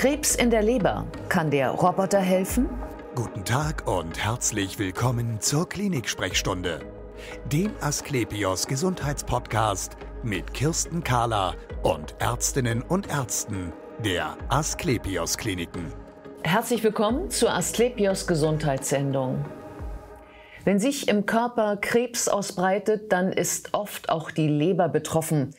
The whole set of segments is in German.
Krebs in der Leber. Kann der Roboter helfen? Guten Tag und herzlich willkommen zur Klinik-Sprechstunde, dem Asklepios Gesundheitspodcast mit Kirsten Kahler und Ärztinnen und Ärzten der Asklepios Kliniken. Herzlich willkommen zur Asklepios Gesundheitssendung. Wenn sich im Körper Krebs ausbreitet, dann ist oft auch die Leber betroffen.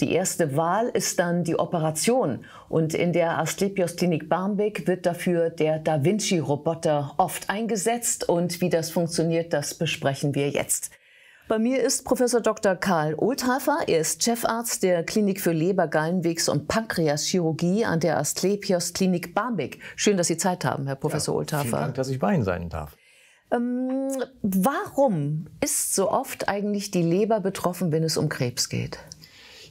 Die erste Wahl ist dann die Operation und in der Asklepios Klinik Barmbek wird dafür der Da Vinci Roboter oft eingesetzt und wie das funktioniert, das besprechen wir jetzt. Bei mir ist Professor Dr. Karl Oldhafer. Er ist Chefarzt der Klinik für Leber, Gallenwegs und Pankreaschirurgie an der Asklepios Klinik Barmbek. Schön, dass Sie Zeit haben, Herr Professor ja, Oldhafer. Vielen Dank, dass ich bei Ihnen sein darf. Ähm, warum ist so oft eigentlich die Leber betroffen, wenn es um Krebs geht?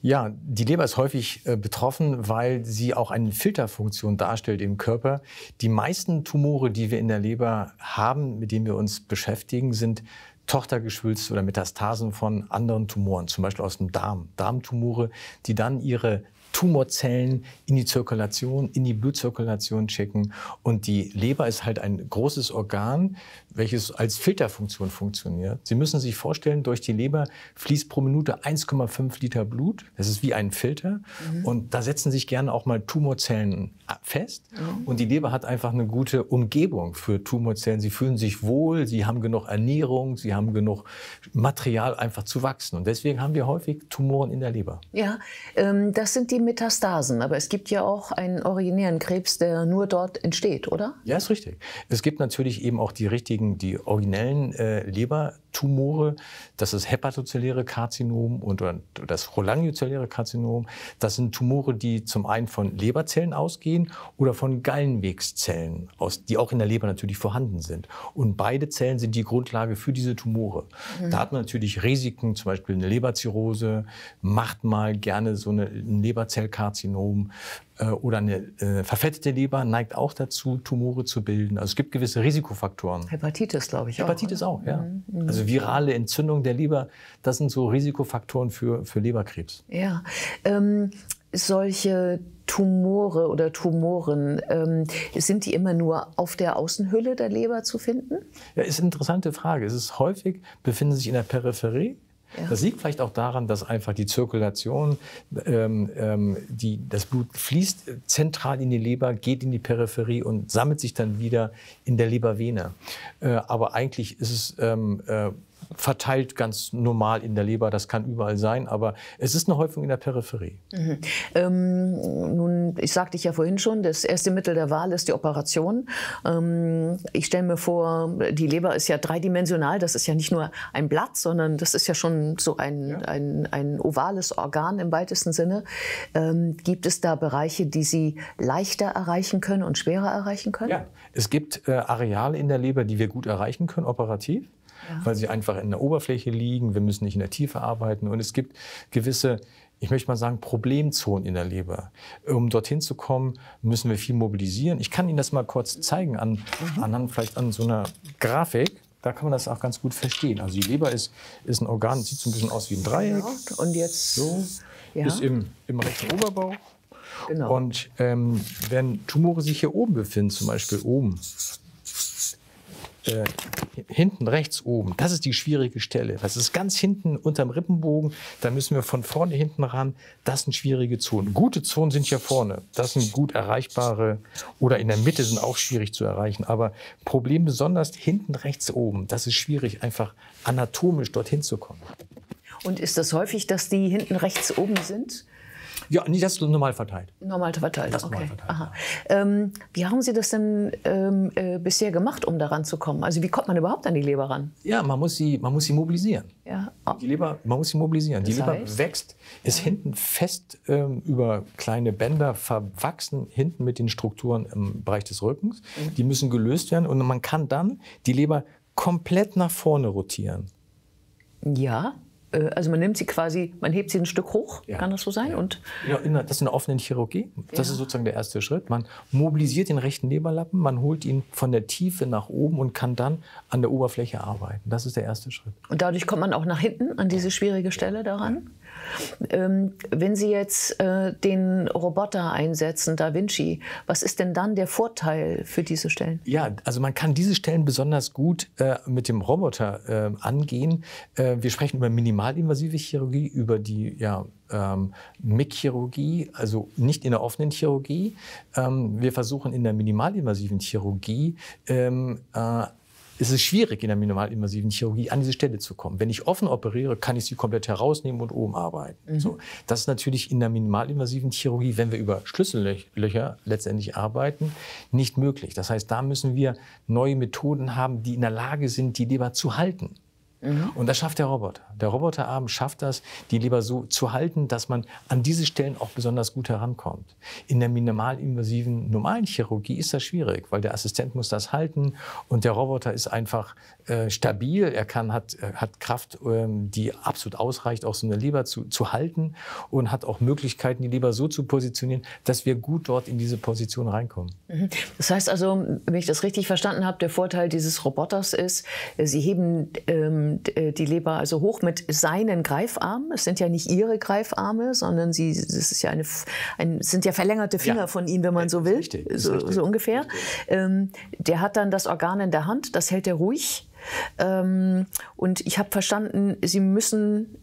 Ja, die Leber ist häufig äh, betroffen, weil sie auch eine Filterfunktion darstellt im Körper. Die meisten Tumore, die wir in der Leber haben, mit denen wir uns beschäftigen, sind Tochtergeschwülste oder Metastasen von anderen Tumoren, zum Beispiel aus dem Darm. Darmtumore, die dann ihre Tumorzellen in die Zirkulation, in die Blutzirkulation schicken. Und die Leber ist halt ein großes Organ, welches als Filterfunktion funktioniert. Sie müssen sich vorstellen, durch die Leber fließt pro Minute 1,5 Liter Blut. Das ist wie ein Filter. Mhm. Und da setzen sich gerne auch mal Tumorzellen fest. Mhm. Und die Leber hat einfach eine gute Umgebung für Tumorzellen. Sie fühlen sich wohl, sie haben genug Ernährung, sie haben genug Material einfach zu wachsen. Und deswegen haben wir häufig Tumoren in der Leber. Ja, ähm, das sind die Metastasen, aber es gibt ja auch einen originären Krebs, der nur dort entsteht, oder? Ja, ist richtig. Es gibt natürlich eben auch die richtigen, die originellen äh, Lebertumore. Das ist hepatozelläre Karzinom und, das cholangiozelläre Karzinom. Das sind Tumore, die zum einen von Leberzellen ausgehen oder von Gallenwegszellen, aus, die auch in der Leber natürlich vorhanden sind. Und beide Zellen sind die Grundlage für diese Tumore. Mhm. Da hat man natürlich Risiken, zum Beispiel eine Leberzirrhose, macht mal gerne so eine Leberzirrhose Zellkarzinom äh, oder eine äh, verfettete Leber neigt auch dazu, Tumore zu bilden. Also es gibt gewisse Risikofaktoren. Hepatitis, glaube ich. Hepatitis auch, auch ja. Mhm. mhm. Also virale Entzündung der Leber, das sind so Risikofaktoren für, für Leberkrebs. Ja. Ähm, solche Tumore oder Tumoren, ähm, sind die immer nur auf der Außenhülle der Leber zu finden? Ja, ist eine interessante Frage. Es ist häufig, befinden sich in der Peripherie, ja. Das liegt vielleicht auch daran, dass einfach die Zirkulation, ähm, ähm, die, das Blut fließt zentral in die Leber, geht in die Peripherie und sammelt sich dann wieder in der Lebervene. Äh, aber eigentlich ist es ähm, äh, verteilt ganz normal in der Leber. Das kann überall sein, aber es ist eine Häufung in der Peripherie. Mhm. Ähm, nun, ich sagte ich ja vorhin schon, das erste Mittel der Wahl ist die Operation. Ähm, ich stelle mir vor, die Leber ist ja dreidimensional. Das ist ja nicht nur ein Blatt, sondern das ist ja schon so ein, ja. ein, ein ovales Organ im weitesten Sinne. Ähm, gibt es da Bereiche, die Sie leichter erreichen können und schwerer erreichen können? Ja, es gibt äh, Areale in der Leber, die wir gut erreichen können, operativ weil sie einfach in der Oberfläche liegen. Wir müssen nicht in der Tiefe arbeiten. Und es gibt gewisse ich möchte mal sagen, Problemzonen in der Leber. Um dorthin zu kommen, müssen wir viel mobilisieren. Ich kann Ihnen das mal kurz zeigen, an, mhm. anhand vielleicht an so einer Grafik. Da kann man das auch ganz gut verstehen. Also die Leber ist, ist ein Organ, sieht so ein bisschen aus wie ein Dreieck. Und jetzt so, ja. ist im, im rechten Oberbauch. Genau. Und ähm, wenn Tumore sich hier oben befinden, zum Beispiel oben, äh, hinten rechts oben, das ist die schwierige Stelle. Das ist ganz hinten unterm Rippenbogen, da müssen wir von vorne hinten ran. Das sind schwierige Zonen. Gute Zonen sind hier vorne, das sind gut erreichbare oder in der Mitte sind auch schwierig zu erreichen. Aber Problem besonders hinten rechts oben, das ist schwierig, einfach anatomisch dorthin zu kommen. Und ist das häufig, dass die hinten rechts oben sind? Ja, nee, das ist normal verteilt. Normal verteilt, das okay. Normal verteilt, Aha. Ja. Ähm, wie haben Sie das denn ähm, äh, bisher gemacht, um daran zu kommen? Also wie kommt man überhaupt an die Leber ran? Ja, man muss sie, man muss sie mobilisieren. Ja. Oh. Die ah. Leber, man muss sie mobilisieren. Das die heißt? wächst, ist ja. hinten fest ähm, über kleine Bänder verwachsen, hinten mit den Strukturen im Bereich des Rückens. Mhm. Die müssen gelöst werden und man kann dann die Leber komplett nach vorne rotieren. Ja. Äh, also man nimmt sie quasi, man hebt sie ein Stück hoch, ja. kann das so sein? Ja. Und ja, das ist in der offenen Chirurgie. Das ja. ist sozusagen der erste Schritt. Man mobilisiert den rechten Leberlappen, man holt ihn von der Tiefe nach oben und kann dann an der Oberfläche arbeiten. Das ist der erste Schritt. Und dadurch kommt man auch nach hinten an diese schwierige Stelle daran? Ähm, wenn Sie jetzt äh, den Roboter einsetzen, Da Vinci, was ist denn dann der Vorteil für diese Stellen? Ja, also man kann diese Stellen besonders gut äh, mit dem Roboter äh, angehen. Äh, wir sprechen über minimalinvasive Chirurgie, über die ja, ähm, MIG-Chirurgie, also nicht in der offenen Chirurgie. Ähm, wir versuchen in der minimalinvasiven Chirurgie ähm, äh, ist es schwierig, in der minimalinvasiven Chirurgie an diese Stelle zu kommen. Wenn ich offen operiere, kann ich sie komplett herausnehmen und oben arbeiten. Mhm. So, das ist natürlich in der minimalinvasiven Chirurgie, wenn wir über Schlüssellöcher letztendlich arbeiten, nicht möglich. Das heißt, da müssen wir neue Methoden haben, die in der Lage sind, die Leber zu halten. Mhm. Und das schafft der Roboter. Der Roboterarm schafft das, die Leber so zu halten, dass man an diese Stellen auch besonders gut herankommt. In der minimalinvasiven normalen Chirurgie ist das schwierig, weil der Assistent muss das halten und der Roboter ist einfach äh, stabil. Er kann, hat, äh, hat Kraft, ähm, die absolut ausreicht, auch so eine Leber zu, zu halten und hat auch Möglichkeiten, die Leber so zu positionieren, dass wir gut dort in diese Position reinkommen. Mhm. Das heißt also, wenn ich das richtig verstanden habe, der Vorteil dieses Roboters ist, sie heben ähm, äh, die Leber also hoch mit seinen Greifarmen. Es sind ja nicht ihre Greifarme, sondern sie, das ist ja eine, ein, sind ja verlängerte Finger ja. von ihnen, wenn man so will, richtig, so, so, ungefähr. Ähm, der hat dann das Organ in der Hand, das hält er ruhig. Ähm, und ich habe verstanden, sie müssen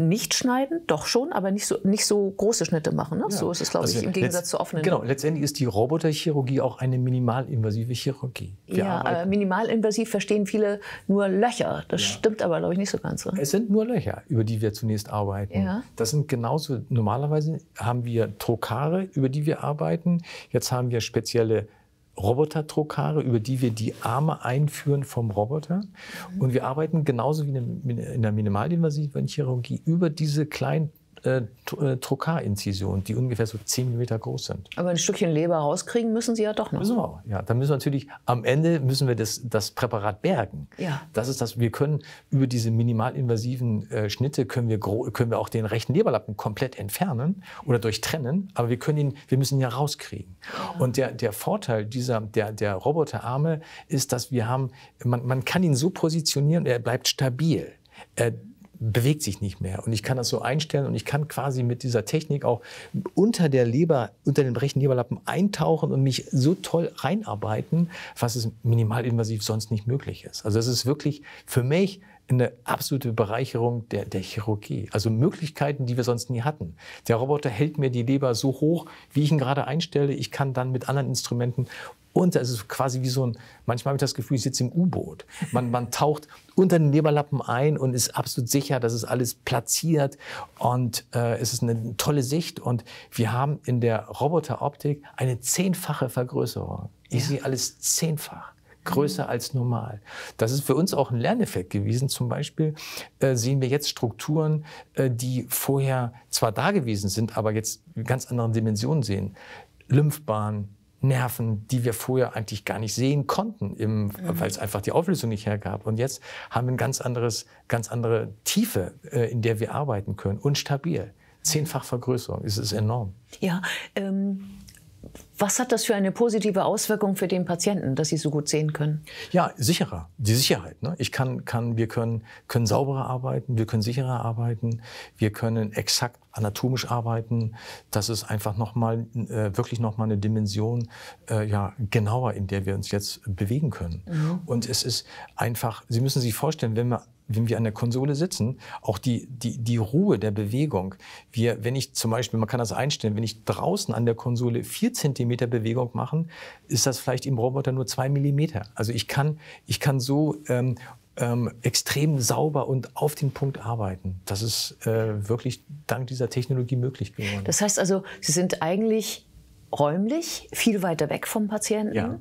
nicht schneiden, doch schon, aber nicht so, nicht so große Schnitte machen. Ne? Ja. So ist es, glaube also ich, im Gegensatz zu offenen. Genau, letztendlich ist die Roboterchirurgie auch eine minimalinvasive Chirurgie. Wir ja, äh, aber minimalinvasiv verstehen viele nur Löcher. Das ja. stimmt aber, glaube ich, nicht so ganz. Es sind nur Löcher, über die wir zunächst arbeiten. Ja. Das sind genauso, normalerweise haben wir Trokare, über die wir arbeiten. Jetzt haben wir spezielle roboter Roboterdruckhaare, über die wir die Arme einführen vom Roboter. Mhm. Und wir arbeiten genauso wie in der minimalinvasiven Chirurgie über diese kleinen äh, Trokar-Inzisionen, äh, die ungefähr so 10 mm groß sind. Aber ein Stückchen Leber rauskriegen müssen Sie ja doch noch. Müssen wir auch, ja. Dann müssen wir natürlich, am Ende müssen wir das, das Präparat bergen. Ja. Das ist das, wir können über diese minimalinvasiven äh, Schnitte, können wir, können wir auch den rechten Leberlappen komplett entfernen oder durchtrennen, aber wir, können ihn, wir müssen ihn ja rauskriegen. Ja. Ah. Und der, der Vorteil dieser, der, der Roboterarme ist, dass wir haben, man, man kann ihn so positionieren, er bleibt stabil. Er, bewegt sich nicht mehr. Und ich kann das so einstellen und ich kann quasi mit dieser Technik auch unter der Leber, unter den rechten Leberlappen eintauchen und mich so toll reinarbeiten, was es minimalinvasiv sonst nicht möglich ist. Also es ist wirklich für mich eine absolute Bereicherung der, der Chirurgie. Also Möglichkeiten, die wir sonst nie hatten. Der Roboter hält mir die Leber so hoch, wie ich ihn gerade einstelle. Ich kann dann mit anderen Instrumenten unter. Es ist quasi wie so ein, manchmal habe ich das Gefühl, ich sitze im U-Boot. Man, man taucht unter den Leberlappen ein und ist absolut sicher, dass es alles platziert und äh, es ist eine tolle Sicht. Und wir haben in der Roboteroptik eine zehnfache Vergrößerung. Ich ja. sehe alles zehnfach größer mhm. als normal. Das ist für uns auch ein Lerneffekt gewesen. Zum Beispiel äh, sehen wir jetzt Strukturen, äh, die vorher zwar da gewesen sind, aber jetzt ganz andere Dimensionen sehen. Lymphbahn, Nerven, die wir vorher eigentlich gar nicht sehen konnten, mhm. weil es einfach die Auflösung nicht hergab. Und jetzt haben wir eine ganz ganz andere Tiefe, äh, in der wir arbeiten können und stabil. Mhm. Zehnfach Vergrößerung, es ist enorm. Ja, ähm was hat das für eine positive Auswirkung für den Patienten, dass Sie so gut sehen können? Ja, sicherer. Die Sicherheit. Ne? Ich kann, kann, wir können, können sauberer arbeiten, wir können sicherer arbeiten, wir können exakt anatomisch arbeiten. Das ist einfach nochmal, äh, wirklich nochmal eine Dimension, äh, ja, genauer, in der wir uns jetzt bewegen können. Mhm. Und es ist einfach, Sie müssen sich vorstellen, wenn wir wenn wir an der Konsole sitzen, auch die, die, die Ruhe der Bewegung. Wir, wenn ich zum Beispiel, man kann das einstellen, wenn ich draußen an der Konsole vier Zentimeter Bewegung machen, ist das vielleicht im Roboter nur zwei Millimeter. Also ich kann, ich kann so ähm, ähm, extrem sauber und auf den Punkt arbeiten. Das ist äh, wirklich dank dieser Technologie möglich geworden. Das heißt also, Sie sind eigentlich räumlich viel weiter weg vom Patienten. Ja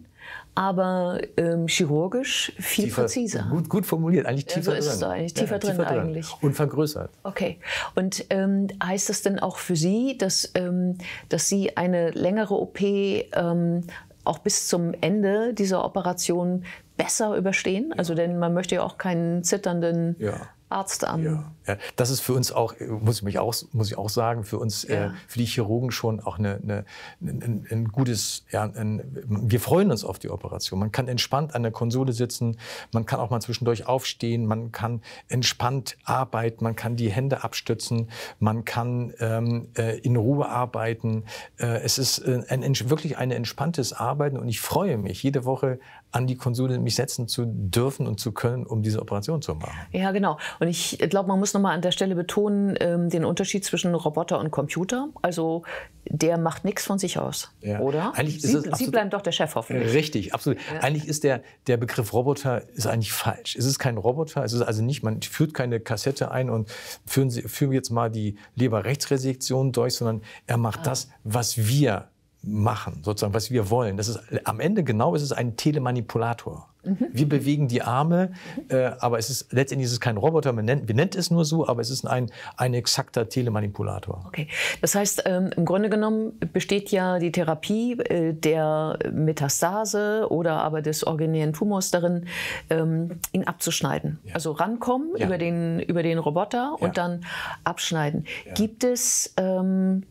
aber ähm, chirurgisch viel tiefer, präziser. Gut, gut formuliert, eigentlich tiefer ja, so ist drin. Eigentlich tiefer, ja, drin, tiefer drin eigentlich. Und vergrößert. Okay. Und ähm, heißt das denn auch für Sie, dass, ähm, dass Sie eine längere OP ähm, auch bis zum Ende dieser Operation besser überstehen? Ja. Also denn man möchte ja auch keinen zitternden ja. Arzt an. Ja. ja. Das ist für uns auch, muss ich, mich auch, muss ich auch sagen, für uns, äh, ja. äh, für die Chirurgen schon auch eine, eine, ein, ein, gutes, ja, ein, wir freuen uns auf die Operation. Man kann entspannt an der Konsole sitzen, man kann auch mal zwischendurch aufstehen, man kann entspannt arbeiten, man kann die Hände abstützen, man kann ähm, äh, in Ruhe arbeiten. Äh, es ist äh, ein, wirklich ein entspanntes Arbeiten und ich freue mich jede Woche an die Konsole mich setzen zu dürfen und zu können, um diese Operation zu machen. Ja, genau. Und ich glaube, man muss nochmal an der Stelle betonen, ähm, den Unterschied zwischen Roboter und Computer. Also der macht nichts von sich aus, ja. oder? Eigentlich Sie, Sie bleiben doch der Chef hoffentlich. Äh, richtig, absolut. Ja. Eigentlich ist der, der Begriff Roboter ist eigentlich falsch. Es ist kein Roboter, es ist also nicht, man führt keine Kassette ein und führen, Sie, führen jetzt mal die Leberrechtsresektion durch, sondern er macht ah. das, was wir machen, sozusagen, was wir wollen. Das ist am Ende genau ist es ein Telemanipulator. Mhm. Wir bewegen die Arme, äh, aber es ist letztendlich ist es kein Roboter, man nennt, wir nennen es nur so, aber es ist ein, ein exakter Telemanipulator. Okay, das heißt, ähm, im Grunde genommen besteht ja die Therapie äh, der Metastase oder aber des originären Tumors darin, ähm, ihn abzuschneiden. Ja. Also rankommen ja. über, den, über den Roboter ja. und dann abschneiden. Gibt es ähm,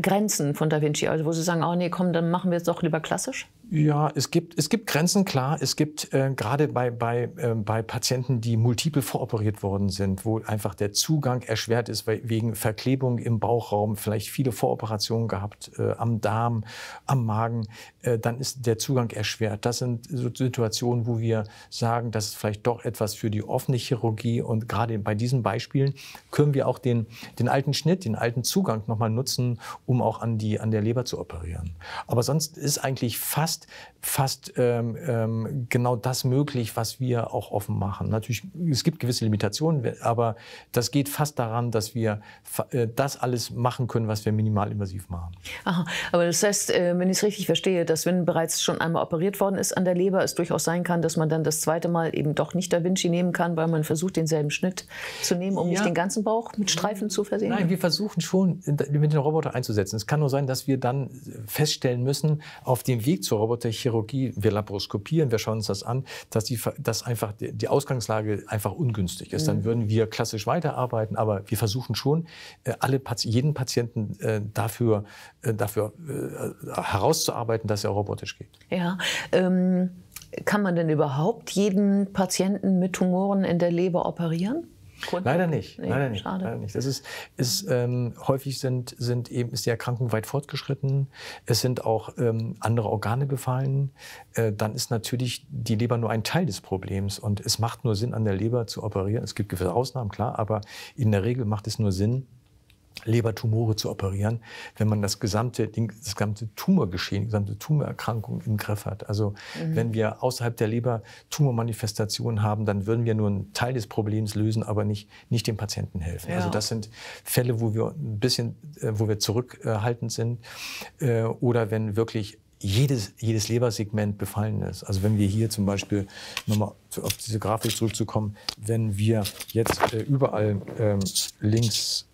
Grenzen von Da Vinci? Also wo Sie sagen, oh nee, komm, dann machen wir es doch lieber klassisch? Ja, es gibt, es gibt Grenzen, klar. Es gibt äh, gerade bei, bei, äh, bei Patienten, die multiple voroperiert worden sind, wo einfach der Zugang erschwert ist weil, wegen Verklebung im Bauchraum, vielleicht viele Voroperationen gehabt äh, am Darm, am Magen, äh, dann ist der Zugang erschwert. Das sind so Situationen, wo wir sagen, das ist vielleicht doch etwas für die offene Chirurgie. Und gerade bei diesen Beispielen können wir auch den, den alten Schnitt, den alten Zugang nochmal nutzen, um auch an, die, an der Leber zu operieren. Aber sonst ist eigentlich fast fast, fast ähm, ähm, genau das möglich, was wir auch offen machen. Natürlich, es gibt gewisse Limitationen, aber das geht fast daran, dass wir äh, das alles machen können, was wir minimalinvasiv machen. Aha, aber das heißt, äh, wenn ich es richtig verstehe, dass wenn bereits schon einmal operiert worden ist an der Leber, es durchaus sein kann, dass man dann das zweite Mal eben doch nicht Da Vinci nehmen kann, weil man versucht, denselben Schnitt zu nehmen, um ja. nicht den ganzen Bauch mit Streifen zu versehen. Nein, wir versuchen schon, äh, mit den Roboter einzusetzen. Es kann nur sein, dass wir dann feststellen müssen, auf dem Weg zur Roboterchirurgie, wir laparoskopieren, wir schauen uns das an, dass, die, dass einfach die Ausgangslage einfach ungünstig ist. Dann mhm. würden wir klassisch weiterarbeiten, aber wir versuchen schon, äh, alle, jeden Patienten äh, dafür, äh, dafür herauszuarbeiten, dass er robotisch geht. Ja, ähm, kann man denn überhaupt jeden Patienten mit Tumoren in der Leber operieren? Grund? Leider nicht. Nee, leider nicht. Schade. Leider nicht. Das ist, ist ähm, häufig sind, sind eben, ist die Erkrankung weit fortgeschritten. Es sind auch ähm, andere Organe befallen. Äh, dann ist natürlich die Leber nur ein Teil des Problems und es macht nur Sinn, an der Leber zu operieren. Es gibt gewisse Ausnahmen, klar, aber in der Regel macht es nur Sinn, Lebertumore zu operieren, wenn man das gesamte, das gesamte Tumorgeschehen, die gesamte Tumorerkrankung im Griff hat. Also mhm. wenn wir außerhalb der Leber Tumormanifestationen haben, dann würden wir nur einen Teil des Problems lösen, aber nicht, nicht dem Patienten helfen. Also, ja. Also das sind Fälle, wo wir ein bisschen, äh, wo wir zurückhaltend sind äh, oder wenn wirklich jedes, jedes Lebersegment befallen ist. Also wenn wir hier zum Beispiel, nochmal auf diese Grafik zurückzukommen, wenn wir jetzt äh, überall ähm, links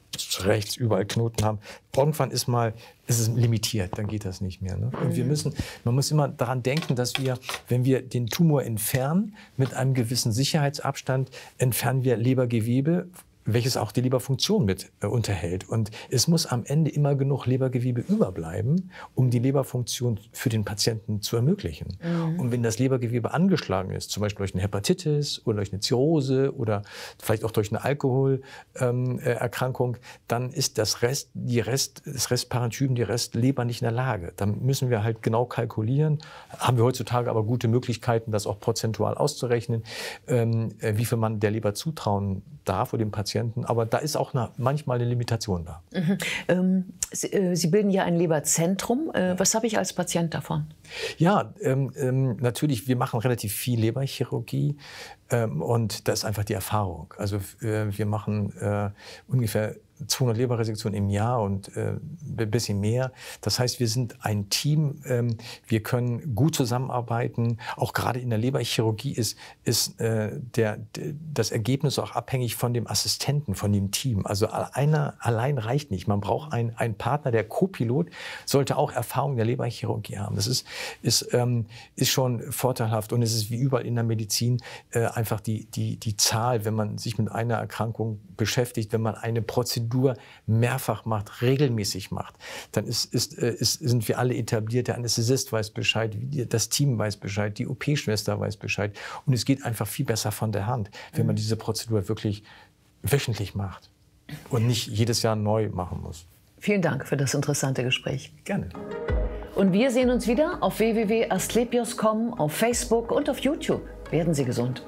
rechts überall Knoten haben. Irgendwann ist mal, ist es limitiert, dann geht das nicht mehr. Ne? Und wir mhm. müssen, man muss immer daran denken, dass wir, wenn wir den Tumor entfernen, mit einem gewissen Sicherheitsabstand entfernen wir Lebergewebe welches auch die Leberfunktion mit äh, unterhält. Und es muss am Ende immer genug Lebergewebe überbleiben, um die Leberfunktion für den Patienten zu ermöglichen. Mhm. Und wenn das Lebergewebe angeschlagen ist, zum Beispiel durch eine Hepatitis oder durch eine Zirrhose oder vielleicht auch durch eine Alkoholerkrankung, ähm, äh, dann ist das Rest, die Rest, das Restparenchym, die Restleber nicht in der Lage. Dann müssen wir halt genau kalkulieren. Haben wir heutzutage aber gute Möglichkeiten, das auch prozentual auszurechnen, ähm, äh, wie viel man der Leber zutrauen darf oder dem Patienten Patienten. Aber da ist auch eine, manchmal eine Limitation da. Mhm. Ähm, Sie, äh, Sie, bilden ja ein Leberzentrum. Äh, Was habe ich als Patient davon? Ja, ähm, ähm, natürlich, wir machen relativ viel Leberchirurgie ähm, und das ist einfach die Erfahrung. Also äh, wir machen äh, ungefähr 200 Leberresektionen im Jahr und äh, ein bisschen mehr. Das heißt, wir sind ein Team, ähm, wir können gut zusammenarbeiten. Auch gerade in der Leberchirurgie ist, ist äh, der, das Ergebnis auch abhängig von dem Assistenten, von dem Team. Also einer allein reicht nicht. Man braucht einen, einen Partner, der Co-Pilot sollte auch Erfahrung in der Leberchirurgie haben. Das ist, ist, ähm, ist schon vorteilhaft und es ist wie überall in der Medizin äh, einfach die, die, die Zahl, wenn man sich mit einer Erkrankung beschäftigt, wenn man eine Prozedur Prozedur mehrfach macht, regelmäßig macht, dann ist, ist, äh, ist, sind wir alle etabliert. Der Anästhesist weiß Bescheid, das Team weiß Bescheid, die OP-Schwester weiß Bescheid. Und es geht einfach viel besser von der Hand, wenn man mhm. diese Prozedur wirklich wöchentlich macht und nicht jedes Jahr neu machen muss. Vielen Dank für das interessante Gespräch. Gerne. Und wir sehen uns wieder auf www.asklepios.com, auf Facebook und auf YouTube. Werden Sie gesund.